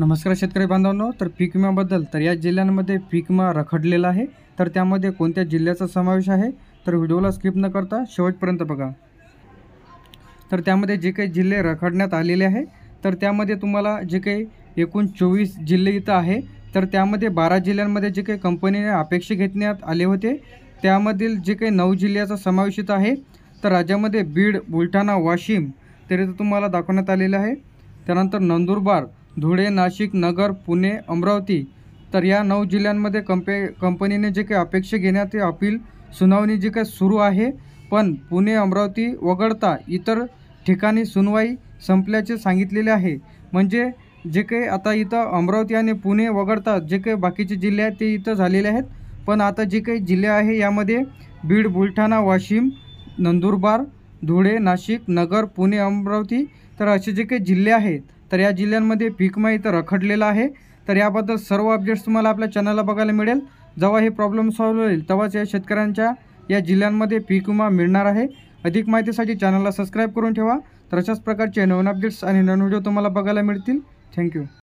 नमस्कार शेतकरी बांधवांनो तर पीक विम्याबद्दल तर या जिल्ह्यांमध्ये पीक विमा रखडलेला आहे तर त्यामध्ये कोणत्या जिल्ह्याचा समावेश आहे तर व्हिडिओला स्किप न करता शेवटपर्यंत बघा तर त्यामध्ये जे काही जिल्हे रखडण्यात आलेले आहे तर त्यामध्ये तुम्हाला जे काही एकूण चोवीस जिल्हे इथं आहे तर त्यामध्ये बारा जिल्ह्यांमध्ये जे काही कंपनीने अपेक्षा घेतण्यात आले होते त्यामधील जे काही नऊ जिल्ह्याचा समावेश इथं आहे तर राज्यामध्ये बीड बुलढाणा वाशिम तरी तुम्हाला दाखवण्यात आलेलं आहे त्यानंतर नंदुरबार धुळे नाशिक नगर पुणे अमरावती तर या नऊ जिल्ह्यांमध्ये कंपे कंपनीने जे काही अपेक्षा घेण्यात अपील सुनावणी जी काही सुरू आहे पण पुणे अमरावती वगळता इतर ठिकाणी सुनवाई संपल्याचे सांगितलेले आहे म्हणजे जे काही आता इथं अमरावती आणि पुणे वगळता जे काही बाकीचे जिल्हे आहेत ते इथं झालेले आहेत पण आता जे काही जिल्हे आहे यामध्ये बीड बुलढाणा वाशिम नंदुरबार धुळे नाशिक नगर पुणे अमरावती तर असे जे काही जिल्हे आहेत तर या जिल्ह्यांमध्ये पीकमा इथं रखडलेला आहे तर याबद्दल सर्व अपडेट्स तुम्हाला आपल्या चॅनलला बघायला मिळेल जेव्हा हे प्रॉब्लेम सॉल्व्ह होईल तेव्हाच या शेतकऱ्यांच्या या जिल्ह्यांमध्ये पीक विमा मिळणार आहे अधिक माहितीसाठी चॅनलला सबस्क्राईब करून ठेवा तर अशाच प्रकारचे नवीन अपडेट्स आणि नवीन व्हिडिओ तुम्हाला बघायला मिळतील थँक्यू